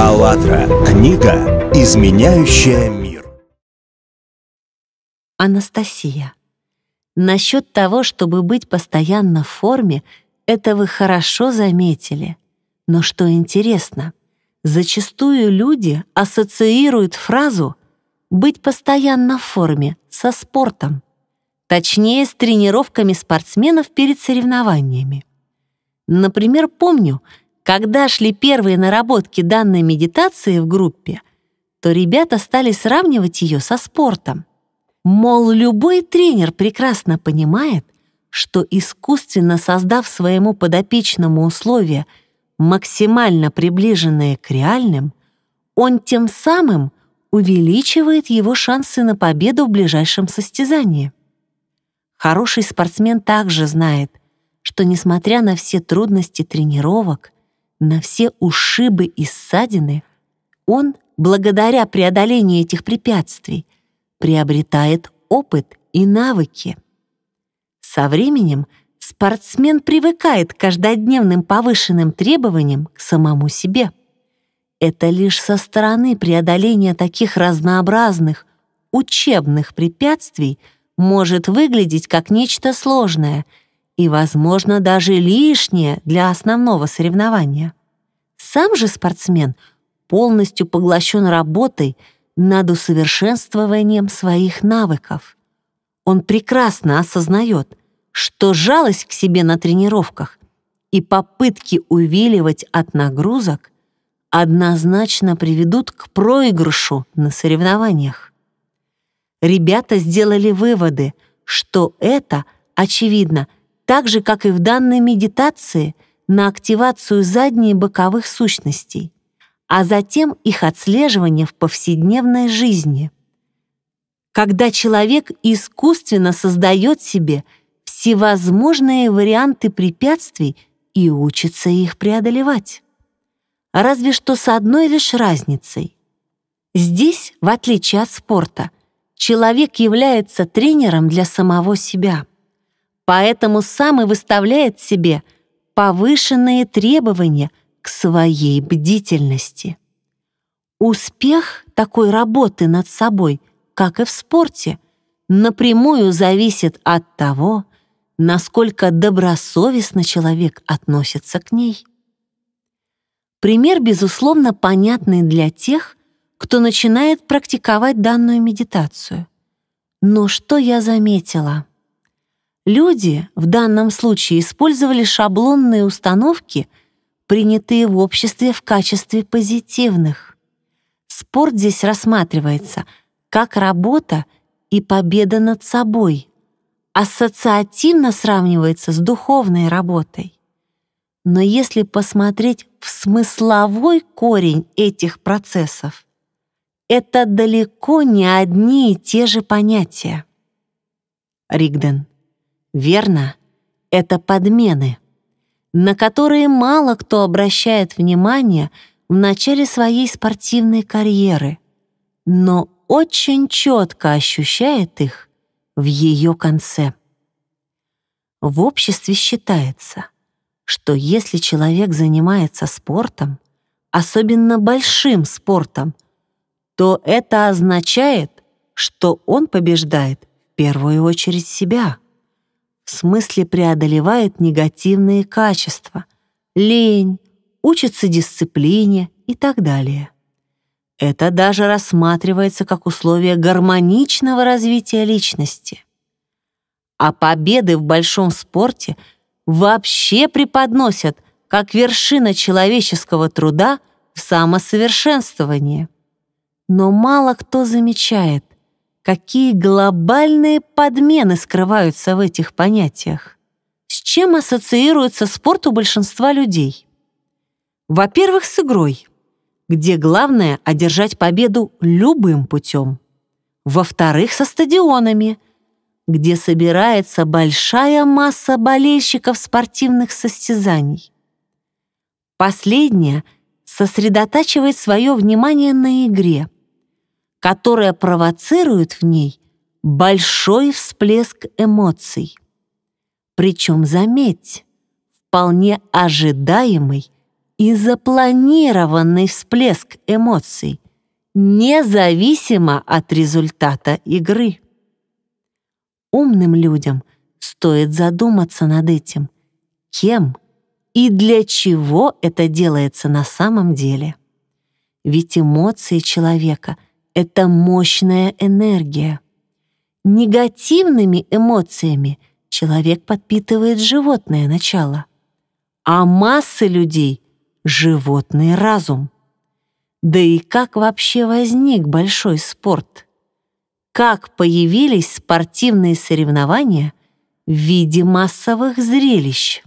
«АЛЛАТРА» – книга, изменяющая мир. Анастасия. Насчет того, чтобы быть постоянно в форме, это вы хорошо заметили. Но что интересно, зачастую люди ассоциируют фразу «быть постоянно в форме» со спортом. Точнее, с тренировками спортсменов перед соревнованиями. Например, помню — когда шли первые наработки данной медитации в группе, то ребята стали сравнивать ее со спортом. Мол, любой тренер прекрасно понимает, что искусственно создав своему подопечному условия, максимально приближенные к реальным, он тем самым увеличивает его шансы на победу в ближайшем состязании. Хороший спортсмен также знает, что несмотря на все трудности тренировок, на все ушибы и ссадины он, благодаря преодолению этих препятствий, приобретает опыт и навыки. Со временем спортсмен привыкает к каждодневным повышенным требованиям к самому себе. Это лишь со стороны преодоления таких разнообразных учебных препятствий может выглядеть как нечто сложное — и, возможно, даже лишнее для основного соревнования. Сам же спортсмен полностью поглощен работой над усовершенствованием своих навыков. Он прекрасно осознает, что жалость к себе на тренировках и попытки увиливать от нагрузок однозначно приведут к проигрышу на соревнованиях. Ребята сделали выводы, что это, очевидно, так же, как и в данной медитации, на активацию задней боковых сущностей, а затем их отслеживание в повседневной жизни. Когда человек искусственно создает себе всевозможные варианты препятствий и учится их преодолевать. Разве что с одной лишь разницей. Здесь, в отличие от спорта, человек является тренером для самого себя поэтому сам и выставляет себе повышенные требования к своей бдительности. Успех такой работы над собой, как и в спорте, напрямую зависит от того, насколько добросовестно человек относится к ней. Пример, безусловно, понятный для тех, кто начинает практиковать данную медитацию. Но что я заметила — Люди в данном случае использовали шаблонные установки, принятые в обществе в качестве позитивных. Спорт здесь рассматривается как работа и победа над собой, ассоциативно сравнивается с духовной работой. Но если посмотреть в смысловой корень этих процессов, это далеко не одни и те же понятия. Ригден. Верно, это подмены, на которые мало кто обращает внимание в начале своей спортивной карьеры, но очень четко ощущает их в ее конце. В обществе считается, что если человек занимается спортом, особенно большим спортом, то это означает, что он побеждает в первую очередь себя — смысле преодолевает негативные качества, лень, учится дисциплине и так далее. Это даже рассматривается как условие гармоничного развития личности. А победы в большом спорте вообще преподносят как вершина человеческого труда в самосовершенствовании. Но мало кто замечает, Какие глобальные подмены скрываются в этих понятиях? С чем ассоциируется спорт у большинства людей? Во-первых, с игрой, где главное — одержать победу любым путем. Во-вторых, со стадионами, где собирается большая масса болельщиков спортивных состязаний. Последнее сосредотачивает свое внимание на игре — которая провоцирует в ней большой всплеск эмоций. Причем, заметьте, вполне ожидаемый и запланированный всплеск эмоций, независимо от результата игры. Умным людям стоит задуматься над этим, кем и для чего это делается на самом деле. Ведь эмоции человека — это мощная энергия. Негативными эмоциями человек подпитывает животное начало, а масса людей — животный разум. Да и как вообще возник большой спорт? Как появились спортивные соревнования в виде массовых зрелищ?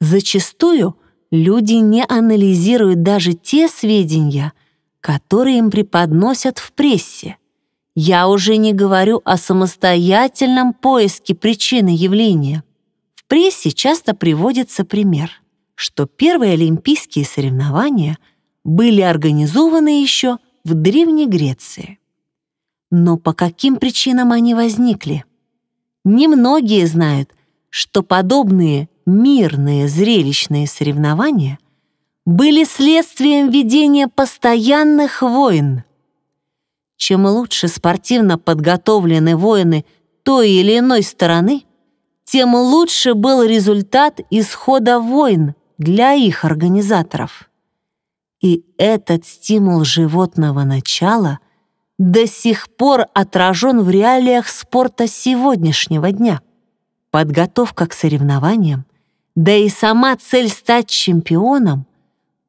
Зачастую люди не анализируют даже те сведения, которые им преподносят в прессе. Я уже не говорю о самостоятельном поиске причины явления. В прессе часто приводится пример, что первые олимпийские соревнования были организованы еще в Древней Греции. Но по каким причинам они возникли? Немногие знают, что подобные мирные зрелищные соревнования были следствием ведения постоянных войн. Чем лучше спортивно подготовлены воины той или иной стороны, тем лучше был результат исхода войн для их организаторов. И этот стимул животного начала до сих пор отражен в реалиях спорта сегодняшнего дня. Подготовка к соревнованиям, да и сама цель стать чемпионом —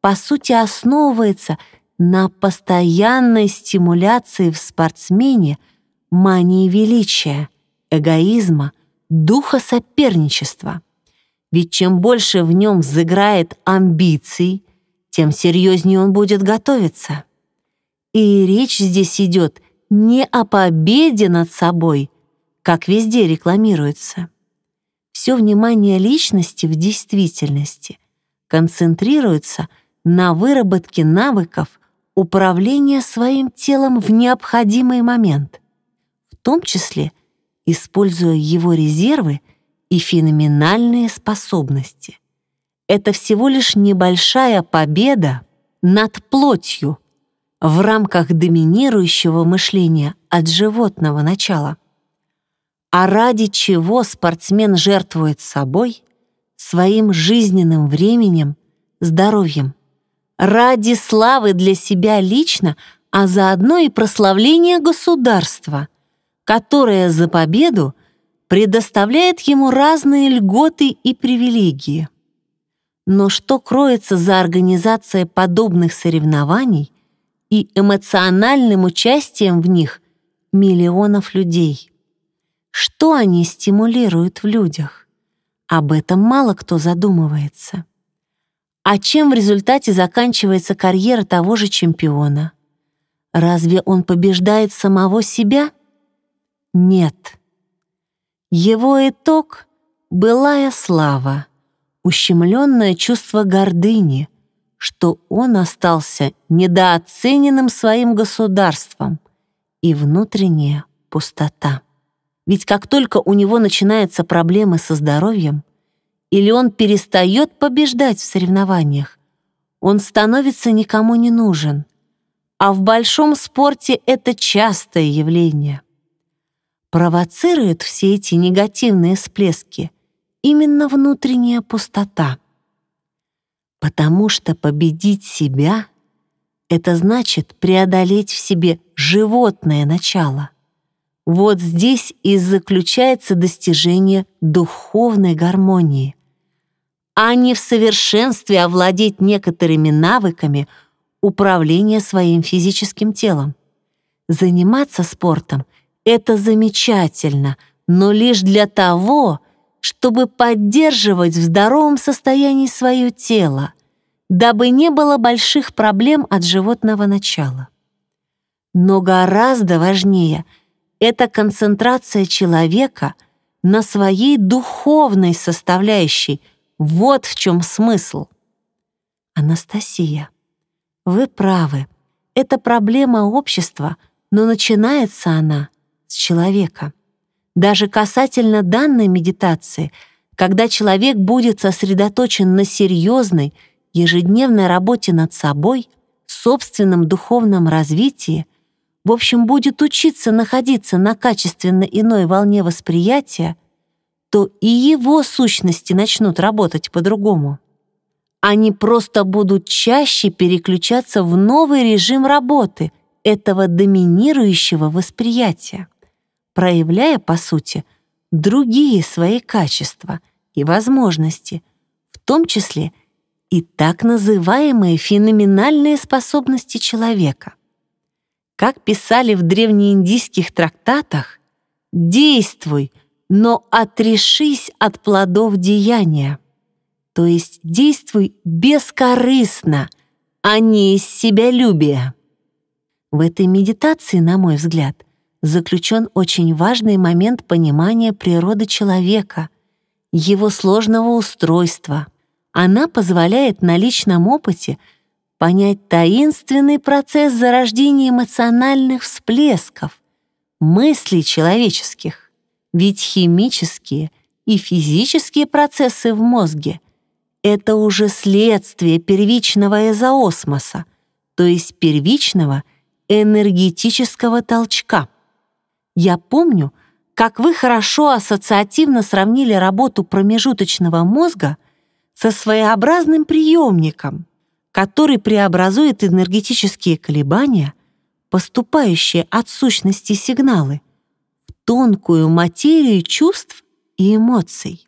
по сути основывается на постоянной стимуляции в спортсмене мании величия, эгоизма, духа соперничества. Ведь чем больше в нем взыграет амбиций, тем серьезнее он будет готовиться. И речь здесь идет не о победе над собой, как везде рекламируется. Все внимание личности в действительности концентрируется на на выработке навыков управления своим телом в необходимый момент, в том числе используя его резервы и феноменальные способности. Это всего лишь небольшая победа над плотью в рамках доминирующего мышления от животного начала. А ради чего спортсмен жертвует собой, своим жизненным временем, здоровьем? ради славы для себя лично, а заодно и прославления государства, которое за победу предоставляет ему разные льготы и привилегии. Но что кроется за организацией подобных соревнований и эмоциональным участием в них миллионов людей? Что они стимулируют в людях? Об этом мало кто задумывается а чем в результате заканчивается карьера того же чемпиона. Разве он побеждает самого себя? Нет. Его итог — былая слава, ущемленное чувство гордыни, что он остался недооцененным своим государством и внутренняя пустота. Ведь как только у него начинаются проблемы со здоровьем, или он перестает побеждать в соревнованиях. Он становится никому не нужен. А в большом спорте это частое явление. Провоцирует все эти негативные всплески именно внутренняя пустота. Потому что победить себя — это значит преодолеть в себе животное начало — вот здесь и заключается достижение духовной гармонии а не в совершенстве овладеть некоторыми навыками управления своим физическим телом. Заниматься спортом — это замечательно, но лишь для того, чтобы поддерживать в здоровом состоянии свое тело, дабы не было больших проблем от животного начала. Но гораздо важнее — это концентрация человека на своей духовной составляющей — вот в чем смысл. Анастасия, вы правы. Это проблема общества, но начинается она с человека. Даже касательно данной медитации, когда человек будет сосредоточен на серьезной, ежедневной работе над собой, собственном духовном развитии, в общем, будет учиться находиться на качественно иной волне восприятия — то и его сущности начнут работать по-другому. Они просто будут чаще переключаться в новый режим работы этого доминирующего восприятия, проявляя, по сути, другие свои качества и возможности, в том числе и так называемые феноменальные способности человека. Как писали в древнеиндийских трактатах, «Действуй, но отрешись от плодов деяния. То есть действуй бескорыстно, а не из себялюбия. В этой медитации, на мой взгляд, заключен очень важный момент понимания природы человека, его сложного устройства. Она позволяет на личном опыте понять таинственный процесс зарождения эмоциональных всплесков, мыслей человеческих. Ведь химические и физические процессы в мозге — это уже следствие первичного эзоосмоса, то есть первичного энергетического толчка. Я помню, как вы хорошо ассоциативно сравнили работу промежуточного мозга со своеобразным приемником, который преобразует энергетические колебания, поступающие от сущности сигналы, тонкую материю чувств и эмоций.